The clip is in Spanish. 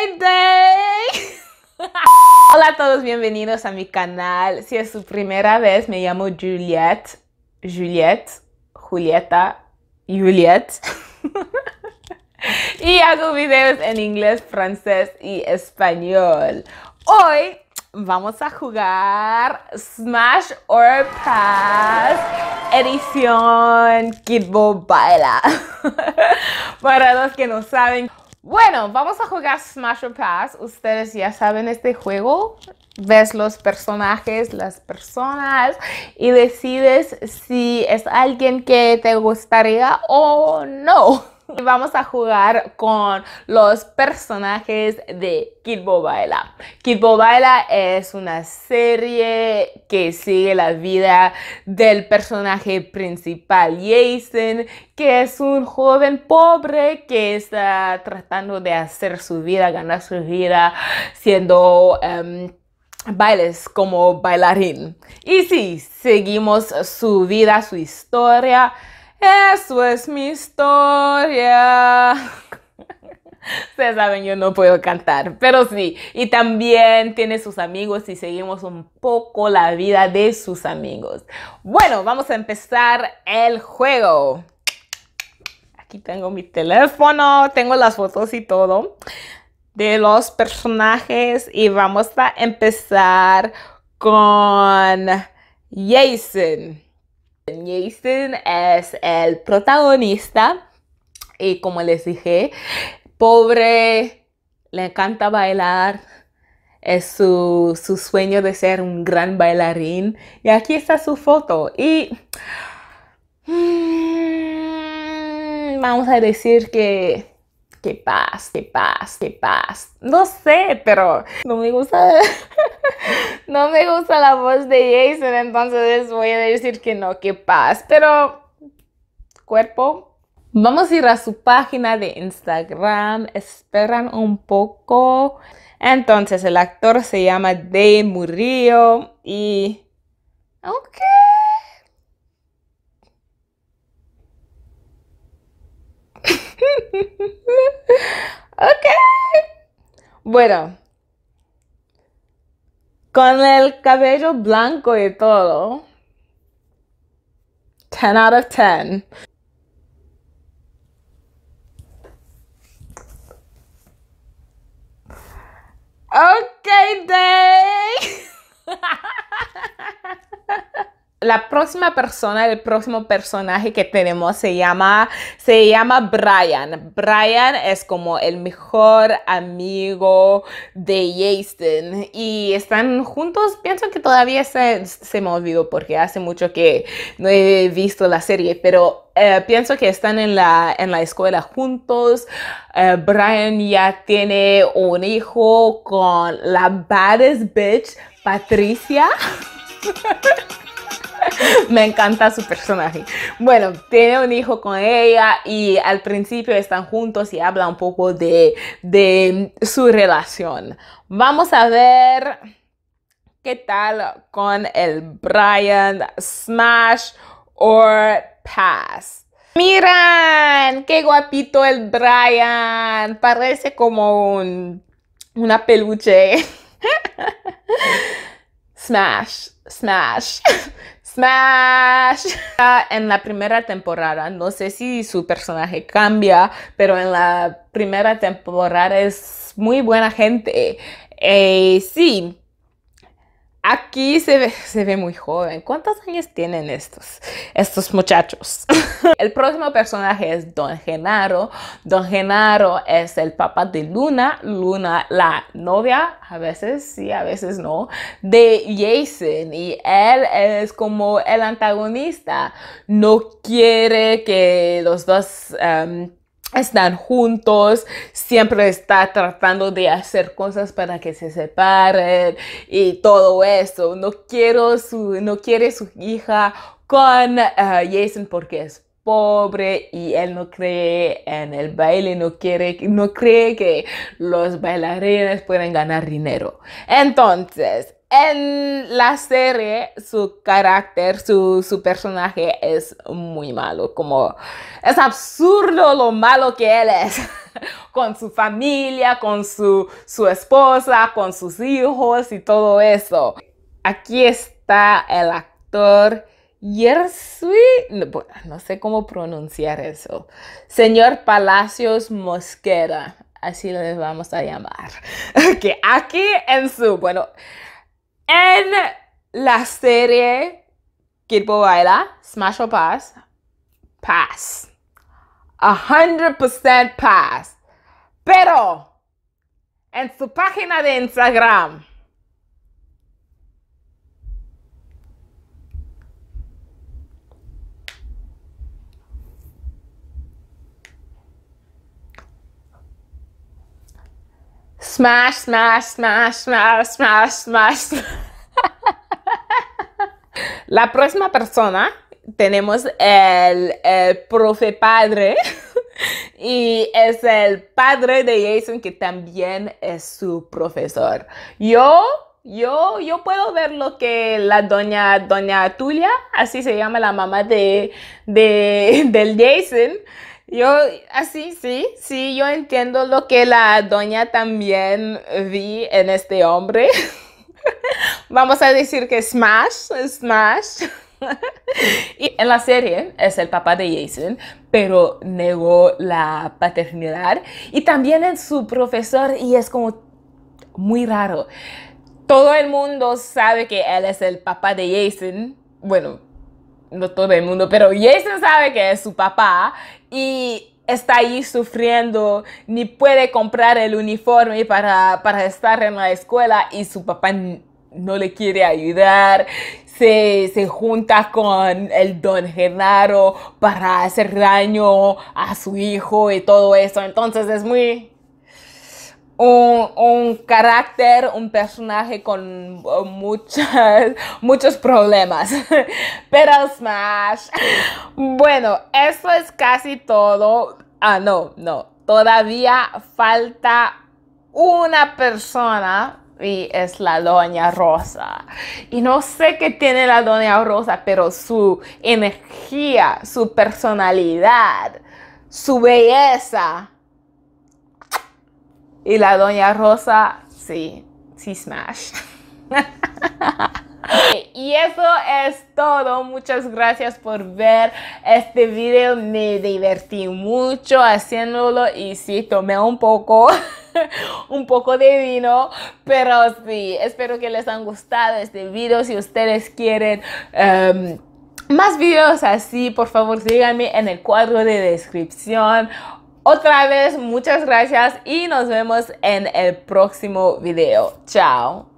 Hola a todos, bienvenidos a mi canal. Si es su primera vez, me llamo Juliette, Juliet, Julieta, Juliet. y hago videos en inglés, francés y español. Hoy vamos a jugar Smash or Pass edición Kid Baila. Para los que no saben, bueno, vamos a jugar Smash or Pass. Ustedes ya saben este juego. Ves los personajes, las personas y decides si es alguien que te gustaría o no. Vamos a jugar con los personajes de Kid Baila. Kid Baila es una serie que sigue la vida del personaje principal, Jason, que es un joven pobre que está tratando de hacer su vida, ganar su vida, siendo... Em, bailes como bailarín. Y sí, seguimos su vida, su historia eso es mi historia. Ustedes saben, yo no puedo cantar, pero sí. Y también tiene sus amigos y seguimos un poco la vida de sus amigos. Bueno, vamos a empezar el juego. Aquí tengo mi teléfono, tengo las fotos y todo de los personajes y vamos a empezar con Jason. Jason es el protagonista y como les dije, pobre, le encanta bailar, es su, su, sueño de ser un gran bailarín y aquí está su foto y mm, vamos a decir que qué paz, qué paz, qué paz. No sé, pero no me gusta. no me gusta la voz de Jason, entonces voy a decir que no, qué paz. Pero cuerpo. Vamos a ir a su página de Instagram. Esperan un poco. Entonces, el actor se llama De Murillo y. Ok. Bueno, con el cabello blanco y todo, 10 out of 10. Okay, then. la próxima persona, el próximo personaje que tenemos se llama, se llama Brian. Brian es como el mejor amigo de Jason y están juntos. Pienso que todavía se, se me olvidó porque hace mucho que no he visto la serie, pero eh, pienso que están en la, en la escuela juntos. Eh, Brian ya tiene un hijo con la baddest bitch, Patricia. Me encanta su personaje. Bueno, tiene un hijo con ella y al principio están juntos y habla un poco de, su relación. Vamos a ver qué tal con el Brian Smash or Pass. Miran, qué guapito el Brian. Parece como una peluche. smash, smash. Smash. En la primera temporada, no sé si su personaje cambia, pero en la primera temporada es muy buena gente. Eh, sí, Aquí se ve, se ve muy joven. ¿Cuántos años tienen estos, estos muchachos? el próximo personaje es Don Genaro. Don Genaro es el papá de Luna. Luna, la novia, a veces sí, a veces no, de Jason. Y él es como el antagonista. No quiere que los dos em, están juntos, siempre está tratando de hacer cosas para que se separen y todo eso. No, quiero su, no quiere su hija con eh, Jason porque es pobre y él no cree en el baile, no, quiere, no cree que los bailarines pueden ganar dinero. Entonces, en la serie su carácter, su, su, personaje es muy malo, como es absurdo lo malo que él es, con su familia, con su, su esposa, con sus hijos y todo eso. Aquí está el actor Yersui, no, sé cómo pronunciar eso, señor Palacios Mosquera, así lo vamos a llamar, que aquí en su, bueno, en la serie Kid Baila, Smash or Pass, Pass. 100% Pass. Pero en su página de Instagram, Smash, smash, smash, smash, smash, smash. La próxima persona tenemos el, el profe padre y es el padre de Jason que también es su profesor. Yo yo, yo, puedo ver lo que la doña, doña Tulia, así se llama la mamá de, de del Jason, yo, así, ah, sí, sí, yo entiendo lo que la doña también vi en este hombre. Vamos a decir que Smash, Smash. y en la serie es el papá de Jason, pero negó la paternidad. Y también es su profesor y es como muy raro. Todo el mundo sabe que él es el papá de Jason. Bueno, no todo el mundo, pero Jason sabe que es su papá y está ahí sufriendo, ni puede comprar el uniforme para, para estar en la escuela y su papá no le quiere ayudar, se, se, junta con el don Genaro para hacer daño a su hijo y todo eso. Entonces es muy un, carácter, un personaje con eh, muchos problemas. Pero Smash. Bueno, eso es casi todo. Ah, no, no. Todavía falta una persona y es la doña Rosa. Y no sé qué tiene la doña Rosa, pero su energía, su personalidad, su belleza y la doña Rosa, sí, sí smash. y eso es todo. Muchas gracias por ver este video. Me divertí mucho haciéndolo y sí, tomé un poco, un poco de vino. Pero sí, espero que les han gustado este video. Si ustedes quieren... Em, más videos así, por favor síganme en el cuadro de descripción otra vez, muchas gracias y nos vemos en el próximo video. Chao.